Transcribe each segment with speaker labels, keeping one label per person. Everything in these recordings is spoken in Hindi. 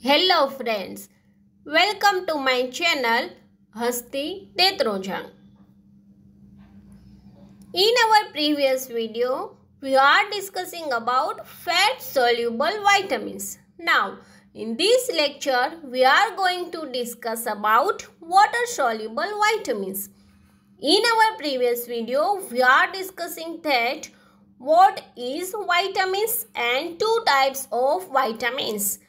Speaker 1: Hello friends, welcome to my channel Hasti Detrojan. In our previous video, we are discussing about fat-soluble vitamins. Now, in this lecture, we are going to discuss about water-soluble vitamins. In our previous video, we are discussing that what is vitamins and two types of vitamins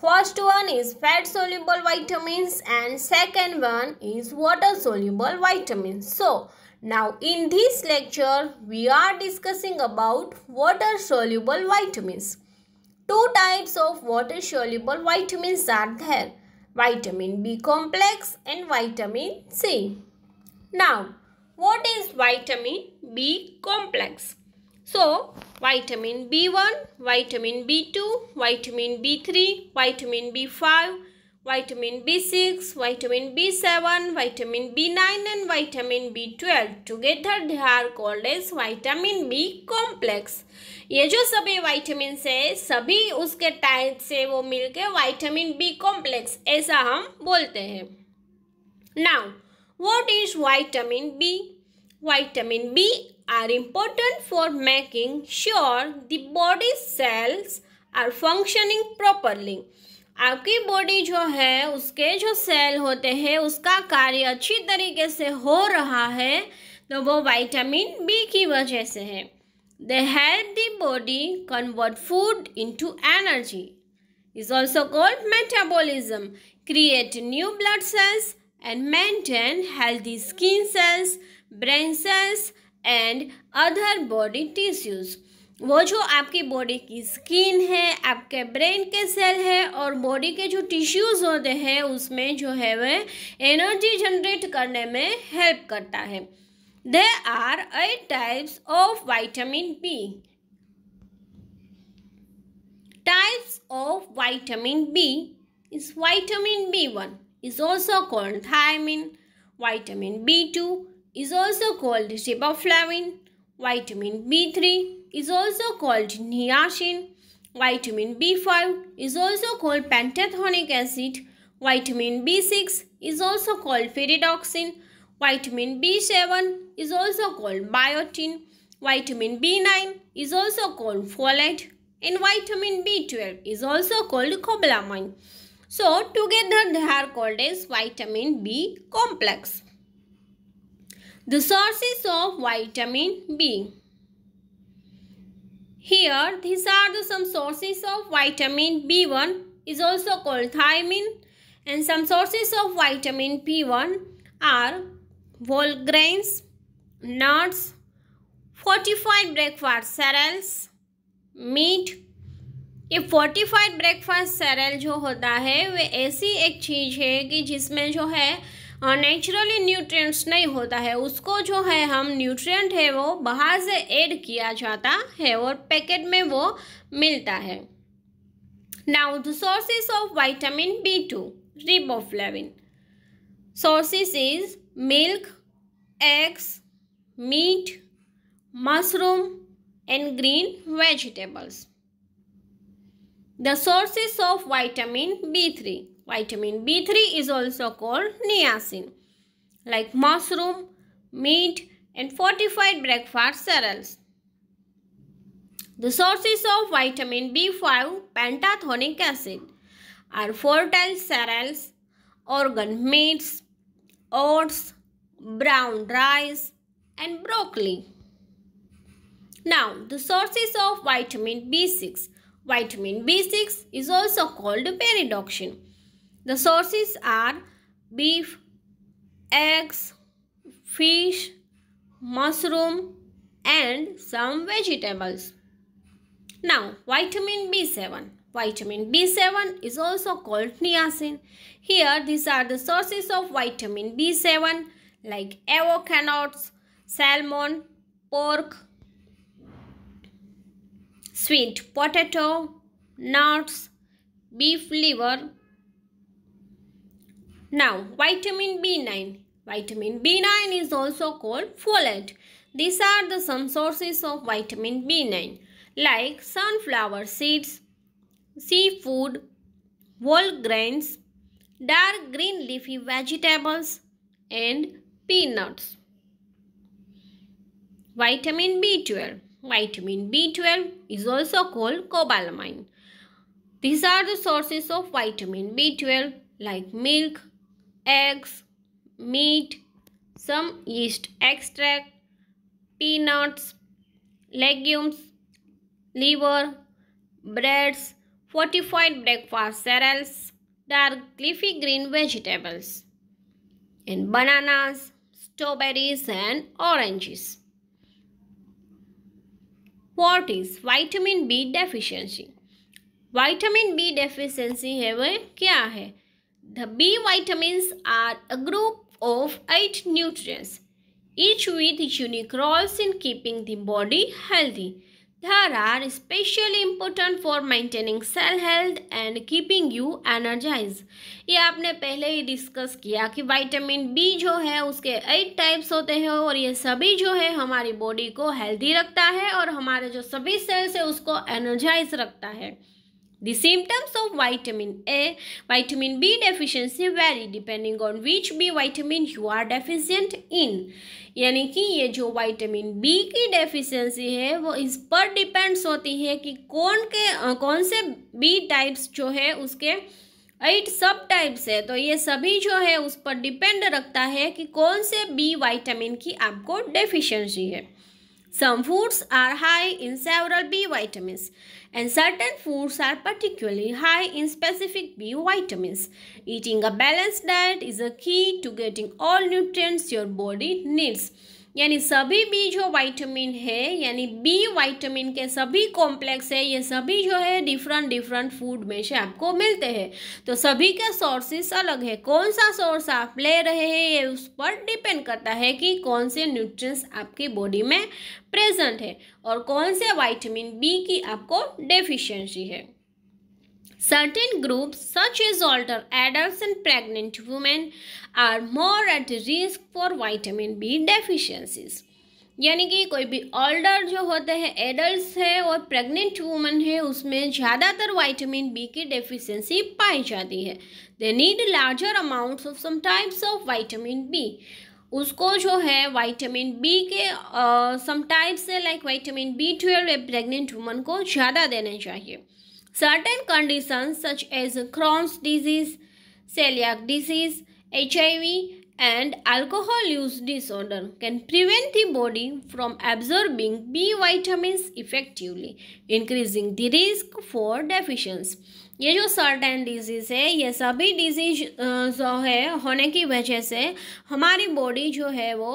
Speaker 1: First one is fat soluble vitamins and second one is water soluble vitamins. So now in this lecture we are discussing about water soluble vitamins. Two types of water soluble vitamins are there. Vitamin B complex and vitamin C. Now what is vitamin B complex? So, vitamin B1, vitamin B2, vitamin B3, vitamin B5, vitamin B6, vitamin B7, vitamin B9 and vitamin B12. Together they are called as vitamin B complex. ये जो सभी वाइटामिन है सभी उसके टाइप से वो मिलके वाइटामिन बी कॉम्प्लेक्स ऐसा हम बोलते हैं now what is vitamin B vitamin B are important for making sure the body cells are functioning properly. आपकी बॉडी जो है उसके जो सेल होते हैं उसका कार्य अच्छी तरीके से हो रहा है तो वो विटामिन बी की वजह से है they help the body convert food into energy is also called metabolism create new blood cells and maintain healthy skin cells brain cells and other body tissues वो जो आपकी बॉडी की स्किन है आपके ब्रेन के सेल है और बॉडी के जो टिश्यूज़ होते हैं उसमें जो है वह एनर्जी जनरेट करने में हेल्प करता है they are eight types of vitamin B types of vitamin B is vitamin B one is also called thiamine vitamin B two is also called riboflavin, Vitamin B3 is also called niacin. Vitamin B5 is also called pantothenic acid. Vitamin B6 is also called pyridoxine. Vitamin B7 is also called biotin. Vitamin B9 is also called folate. And vitamin B12 is also called cobalamin. So together they are called as vitamin B complex. The sources of vitamin B. Here, these are the some sources of vitamin B1 is also called thiamine and some sources of vitamin p1 are whole grains, nuts, fortified breakfast cereals, meat ये फोर्टिफाइड ब्रेकफास्ट सैरल जो होता है वे ऐसी एक चीज़ है कि जिसमें जो है नेचुरली हाँ, न्यूट्रिएंट्स नहीं होता है उसको जो है हम न्यूट्रिएंट है वो बाहर से ऐड किया जाता है और पैकेट में वो मिलता है now the sources of vitamin B two riboflavin sources is milk eggs meat mushroom and green vegetables the sources of vitamin B three Vitamin B3 is also called niacin. Like mushroom, meat and fortified breakfast cereals. The sources of vitamin B5 pantothenic acid are fertile cereals, organ meats, oats, brown rice and broccoli. Now, the sources of vitamin B6. Vitamin B6 is also called pyridoxine. The sources are beef, eggs, fish, mushroom and some vegetables. Now vitamin B7. Vitamin B7 is also called niacin. Here these are the sources of vitamin B7 like avocados, salmon, pork, sweet potato, nuts, beef liver now, vitamin B9. Vitamin B9 is also called folate. These are the some sources of vitamin B9 like sunflower seeds, seafood, whole grains, dark green leafy vegetables and peanuts. Vitamin B12. Vitamin B12 is also called cobalamin. These are the sources of vitamin B12 like milk, eggs, meat, some yeast extract, peanuts, legumes, liver, breads, fortified breakfast cereals, dark leafy green vegetables, and bananas, strawberries, and oranges. What is vitamin B deficiency? Vitamin B deficiency है वह क्या है The B vitamins are a group of eight nutrients, each with unique roles in keeping the body healthy. they are especially important for maintaining cell health and keeping you energized. ye aapne pehle hi discuss kiya ki vitamin b jo hai uske eight types hote hain aur ye sabhi jo hai hamari body ko healthy rakhta hai aur hamare jo sabhi cells hai usko energized rakhta hai The symptoms of vitamin A, vitamin B deficiency vary depending on which B vitamin you are deficient in. यानी कि ये जो विटामिन बी की डेफिशिएंसी है वो इस पर डिपेंड्स होती है कि कौन के कौन से बी टाइप्स जो है उसके एट सब टाइप्स है तो ये सभी जो है उस पर डिपेंड रखता है कि कौन से बी वाइटामिन की आपको डेफिशिएंसी है Some foods are high in several B vitamins and certain foods are particularly high in specific B vitamins. Eating a balanced diet is a key to getting all nutrients your body needs. यानी सभी बी जो वाइटमिन है यानी बी वाइटमिन के सभी कॉम्प्लेक्स है ये सभी जो है डिफरेंट डिफरेंट फूड में से आपको मिलते हैं तो सभी के सोर्सेस अलग है कौन सा सोर्स आप ले रहे हैं ये उस पर डिपेंड करता है कि कौन से न्यूट्रिएंट्स आपकी बॉडी में प्रेजेंट है और कौन से वाइटमिन बी की आपको डेफिशेंसी है Certain groups such as older adults and pregnant women are more at risk for vitamin B deficiencies. यानी कि कोई भी ऑल्डर जो होते हैं एडल्ट है और प्रेग्नेंट वूमन है उसमें ज़्यादातर वाइटामिन बी की डेफिशिएंसी पाई जाती है they need larger amounts of some types of vitamin B उसको जो है वाइटामिन बी के some types like vitamin B twelve pregnant woman को ज़्यादा देने चाहिए Certain conditions such as Crohn's disease, celiac disease, HIV and alcohol use disorder can prevent the body from absorbing B vitamins effectively, increasing the risk for deficiency. ये जो सर्टेन डिजीज़ है ये सभी डिजीज जो है होने की वजह से हमारी बॉडी जो है वो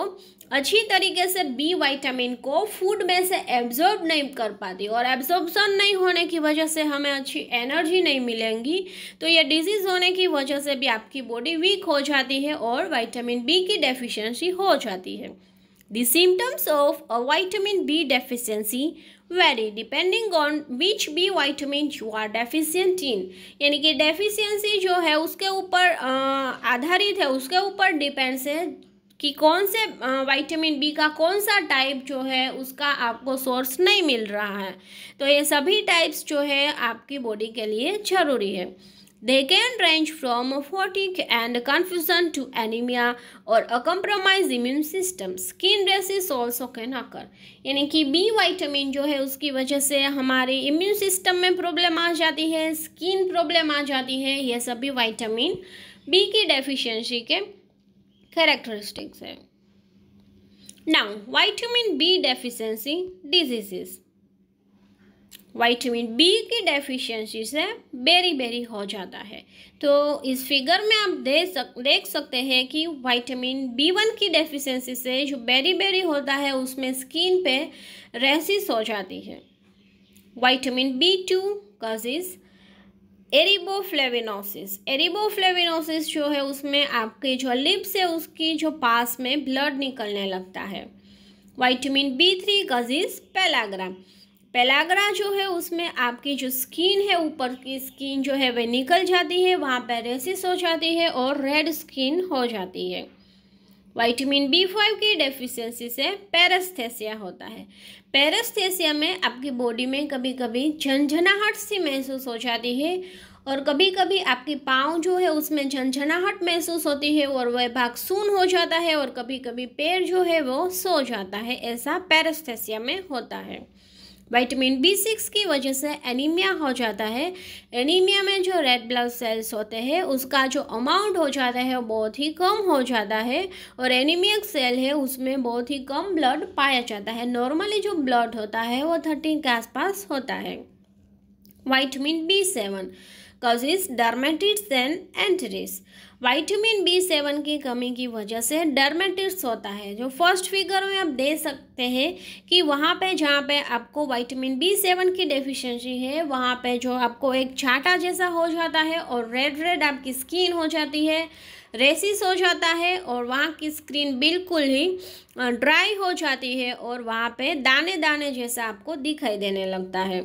Speaker 1: अच्छी तरीके से बी विटामिन को फूड में से एब्जॉर्ब नहीं कर पाती और एब्जॉर्बसन नहीं होने की वजह से हमें अच्छी एनर्जी नहीं मिलेंगी तो ये डिजीज़ होने की वजह से भी आपकी बॉडी वीक हो जाती है और विटामिन बी की डेफिशिएंसी हो जाती है the symptoms of a vitamin B deficiency vary depending on which B vitamin you are deficient in यानी कि deficiency जो है उसके ऊपर आधारित है उसके ऊपर डिपेंड्स है कि कौन से विटामिन बी का कौन सा टाइप जो है उसका आपको सोर्स नहीं मिल रहा है तो ये सभी टाइप्स जो है आपकी बॉडी के लिए ज़रूरी है they can range from fatigue and confusion to anemia or a compromised immune system skin rashes also can occur यानी कि बी वाइटामिन जो है उसकी वजह से हमारे इम्यून सिस्टम में प्रॉब्लम आ जाती है स्किन प्रॉब्लम आ जाती है यह सभी वाइटामिन बी की डेफिशिएंसी के कैरेक्टरिस्टिक्स हैं now vitamin B deficiency diseases vitamin B की डेफिशिएंसी से बेरी बेरी हो जाता है तो इस फिगर में आप दे सक देख सकते हैं कि वाइटामिन बी वन की डेफिशिएंसी से जो बेरी बेरी होता है उसमें स्किन पे रेसिस हो जाती है vitamin B two causes ariboflavinosis ariboflavinosis जो है उसमें आपके जो लिप्स है उसकी जो पास में ब्लड निकलने लगता है वाइटामिन बी थ्री कजिस पेलाग्राम पेलाग्रा जो है उसमें आपकी जो स्किन है ऊपर की स्किन जो है वह निकल जाती है वहाँ पर रेसिस हो जाती है और रेड स्किन हो जाती है वाइटमिन बी फाइव की डेफिशिएंसी से पैरस्थेसिया होता है पैरस्थेसिया में आपकी बॉडी में कभी कभी झंझनाहट सी महसूस हो जाती है और कभी कभी आपके पाँव जो है उसमें झंझनाहट महसूस होती है और वह भाग सून हो जाता है और कभी कभी पैर जो है वो सो जाता है ऐसा पैरस्थेसिया में होता है विटामिन बी सिक्स की वजह से एनीमिया हो जाता है एनीमिया में जो रेड ब्लड सेल्स होते हैं उसका जो अमाउंट हो जाता है वो बहुत ही कम हो जाता है और एनीमियक सेल है उसमें बहुत ही कम ब्लड पाया जाता है नॉर्मली जो ब्लड होता है वो थर्टीन के आसपास होता है vitamin B seven causes dermatitis and enteritis vitamin B seven की कमी की वजह से डर्मेटिट्स होता है जो फर्स्ट फिगर में आप दे सकते हैं कि वहाँ पे जहाँ पे आपको वाइटामिन बी सेवन की डेफिशिएंसी है वहाँ पे जो आपको एक छाटा जैसा हो जाता है और रेड रेड आपकी स्किन हो जाती है रेसिस हो जाता है और वहाँ की स्क्रीन बिल्कुल ही ड्राई हो जाती है और वहाँ पे दाने दाने जैसा आपको दिखाई देने लगता है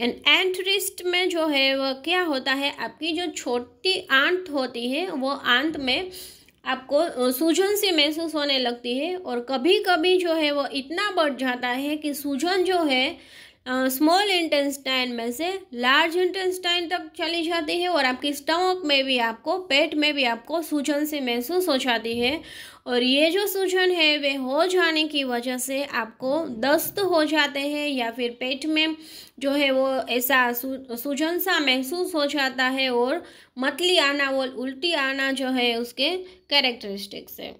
Speaker 1: एंड एंट रिस्ट में जो है वह क्या होता है आपकी जो छोटी आंत होती है वो आंत में आपको सूजन सी महसूस होने लगती है और कभी कभी जो है वो इतना बढ़ जाता है कि सूजन जो है स्मॉल इंटेस्टाइन में से लार्ज इंटेस्टाइन तक चली जाती है और आपकी स्टमक में भी आपको पेट में भी आपको सूजन सी महसूस हो जाती है और ये जो सूजन है वे हो जाने की वजह से आपको दस्त हो जाते हैं या फिर पेट में जो है वो ऐसा सूजन सा महसूस हो जाता है और मतली आना वो उल्टी आना जो है उसके कैरेक्टरिस्टिक्स है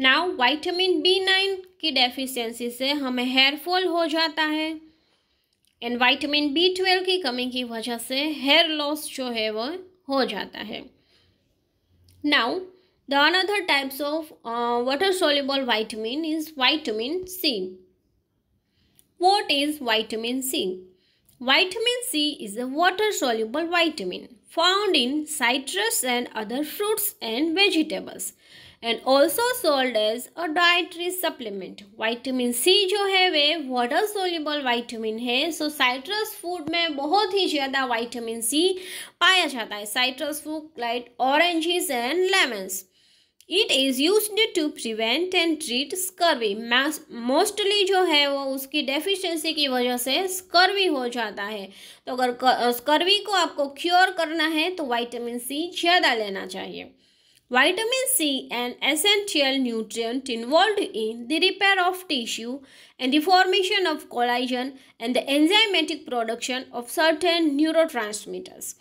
Speaker 1: नाउ वाइटामिन बी नाइन की डेफिशिएंसी से हमें हेयर फॉल हो जाता है एंड वाइटामिन बी ट्वेल्व की कमी की वजह से हेयर लॉस जो है वह हो जाता है now The another types of uh, water soluble vitamin is vitamin C. What is vitamin C? Vitamin C is a water soluble vitamin found in citrus and other fruits and vegetables and also sold as a dietary supplement. Vitamin C जो है वे water soluble vitamin है so citrus food में बहुत ही ज़्यादा vitamin C पाया जाता है citrus food like oranges and lemons. It is use to prevent and treat scurvy mostly जो है वो उसकी डेफिशिएंसी की वजह से स्कर्वी हो जाता है तो अगर स्कर्वी को आपको क्योर करना है तो वाइटामिन सी ज़्यादा लेना चाहिए Vitamin C, an essential nutrient involved in the repair of tissue and the formation of collagen and the enzymatic production of certain neurotransmitters.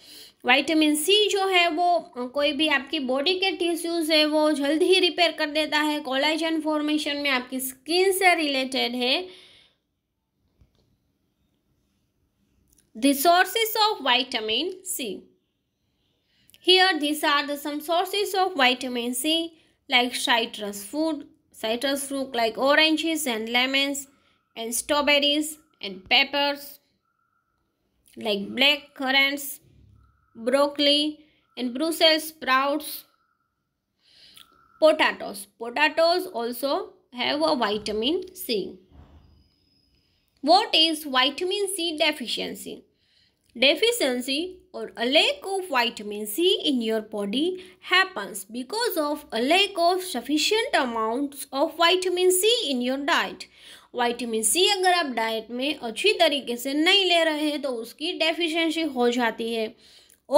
Speaker 1: Vitamin C जो है वो कोई भी आपकी बॉडी के टिश्यूज़ है वो जल्द ही रिपेयर कर देता है कोलाइजन फॉर्मेशन में आपकी स्किन से रिलेटेड है the sources of vitamin C Here these are the some sources of vitamin C like citrus food, citrus fruit like oranges and lemons and strawberries and peppers like black currants, broccoli and Brussels sprouts, potatoes. Potatoes also have a vitamin C. What is vitamin C deficiency? Deficiency or a lack of vitamin C in your body happens because of a lack of sufficient amounts of vitamin C in your diet. Vitamin C अगर आप डाइट में अच्छी तरीके से नहीं ले रहे हैं तो उसकी डेफिशिएंसी हो जाती है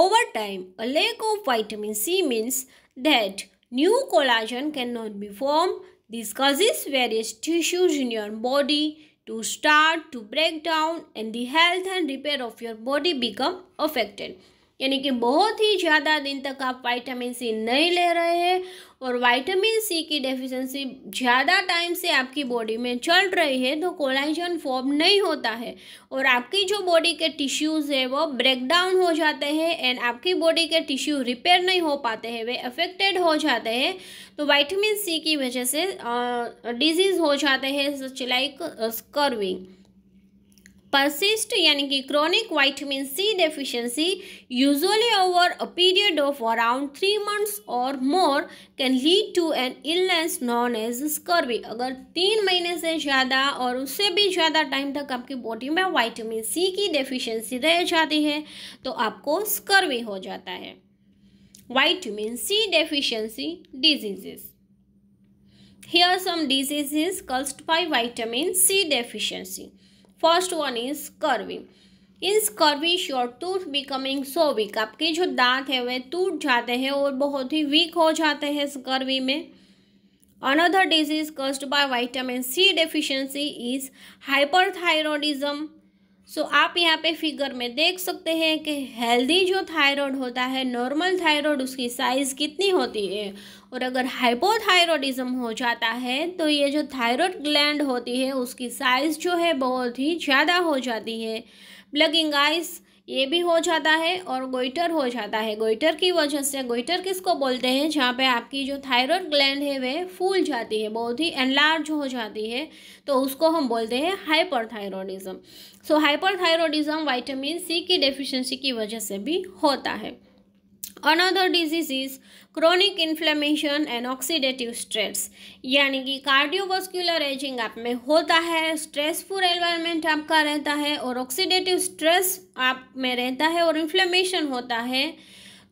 Speaker 1: over time a lack of vitamin C means that new collagen can not be form this causes various tissues in your body to start to break down and the health and repair of your body become affected यानी कि बहुत ही ज़्यादा दिन तक आप वाइटामिन सी नहीं ले रहे हैं और वाइटामिन सी की डेफिशिएंसी ज़्यादा टाइम से आपकी बॉडी में चल रही है तो कोलाइजन फॉर्म नहीं होता है और आपकी जो बॉडी के टिश्यूज़ है वो ब्रेक डाउन हो जाते हैं एंड आपकी बॉडी के टिश्यू रिपेयर नहीं हो पाते हैं वे अफेक्टेड हो जाते हैं तो वाइटामिन सी की वजह से डिजीज़ हो जाते हैं सच लाइक स्कर्विंग परसिस्ट यानी कि chronic vitamin C deficiency usually over a period of around three months और more can lead to an illness known as scurvy अगर तीन महीने से ज़्यादा और उससे भी ज़्यादा टाइम तक आपकी बॉडी में वाइटमिन सी की डेफिशिएंसी रह जाती है तो आपको स्कर्वी हो जाता है vitamin C deficiency diseases here some diseases caused by vitamin C deficiency first one is scurvy in कर्विश your tooth becoming so weak आपके जो दांत है वे टूट जाते हैं और बहुत ही वीक हो जाते हैं स्कर्वी में another disease caused by vitamin C deficiency is hyperthyroidism so आप यहाँ पे फिगर में देख सकते हैं कि हेल्दी जो थायरॉयड होता है नॉर्मल थायरॉयड उसकी साइज़ कितनी होती है और अगर हाइपोथायरॉयडिज्म हो जाता है तो ये जो थायरॉयड ग्लैंड होती है उसकी साइज़ जो है बहुत ही ज़्यादा हो जाती है ब्लगिंग आइस ये भी हो जाता है और गोइटर हो जाता है गोइटर की वजह से गोइटर किसको बोलते हैं जहाँ पे आपकी जो थायरॉयड ग्लैंड है वह फूल जाती है बहुत ही एनलार्ज हो जाती है तो उसको हम बोलते हैं hyperthyroidism so hyperthyroidism vitamin C की डेफिशिएंसी की वजह से भी होता है another disease is chronic inflammation and oxidative stress यानी कि कार्डियोवास्कुलर एजिंग आप में होता है स्ट्रेसफुल एनवायरनमेंट आपका रहता है और ऑक्सीडेटिव स्ट्रेस आप में रहता है और इन्फ्लेमेशन होता है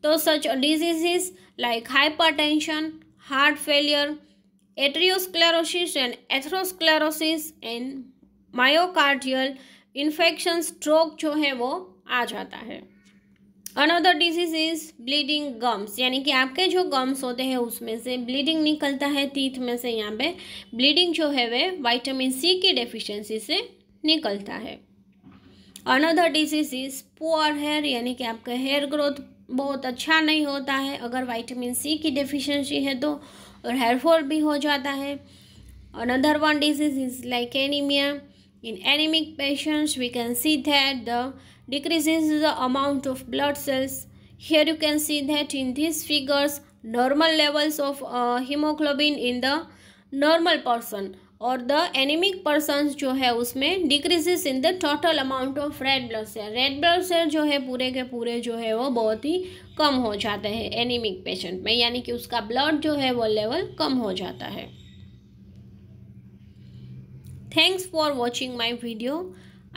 Speaker 1: तो such disease like hypertension heart failure arteriosclerosis and atherosclerosis and myocardial infection stroke जो है वो आ जाता है another disease is bleeding gums यानी कि आपके जो गम्स होते हैं उसमें से ब्लीडिंग निकलता है तीथ में से यहाँ पे ब्लीडिंग जो है वह वाइटामिन सी की डेफिशिएंसी से निकलता है another disease is poor hair यानी कि आपका हेयर ग्रोथ बहुत अच्छा नहीं होता है अगर वाइटामिन सी की डेफिशिएंसी है तो और हेयर फॉल भी हो जाता है another one disease is like anaemia in anaemic patients we can see that the decreases the amount of blood cells. Here you can see that in these figures, normal levels of uh, hemoglobin in the normal person और द एनिमिक पर्सन जो है उसमें decreases in the total amount of red blood cell red blood cell जो है पूरे के पूरे जो है वो बहुत ही कम हो जाते हैं एनिमिक पेशेंट में यानी कि उसका ब्लड जो है वो लेवल कम हो जाता है thanks for watching my video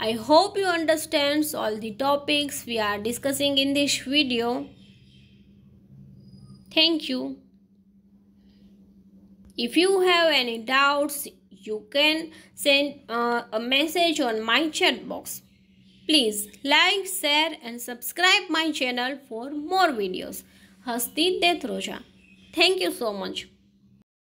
Speaker 1: I hope you understand all the topics we are discussing in this video. Thank you. If you have any doubts, you can send uh, a message on my chat box. Please like, share and subscribe my channel for more videos. Hasti Detroja. Thank you so much.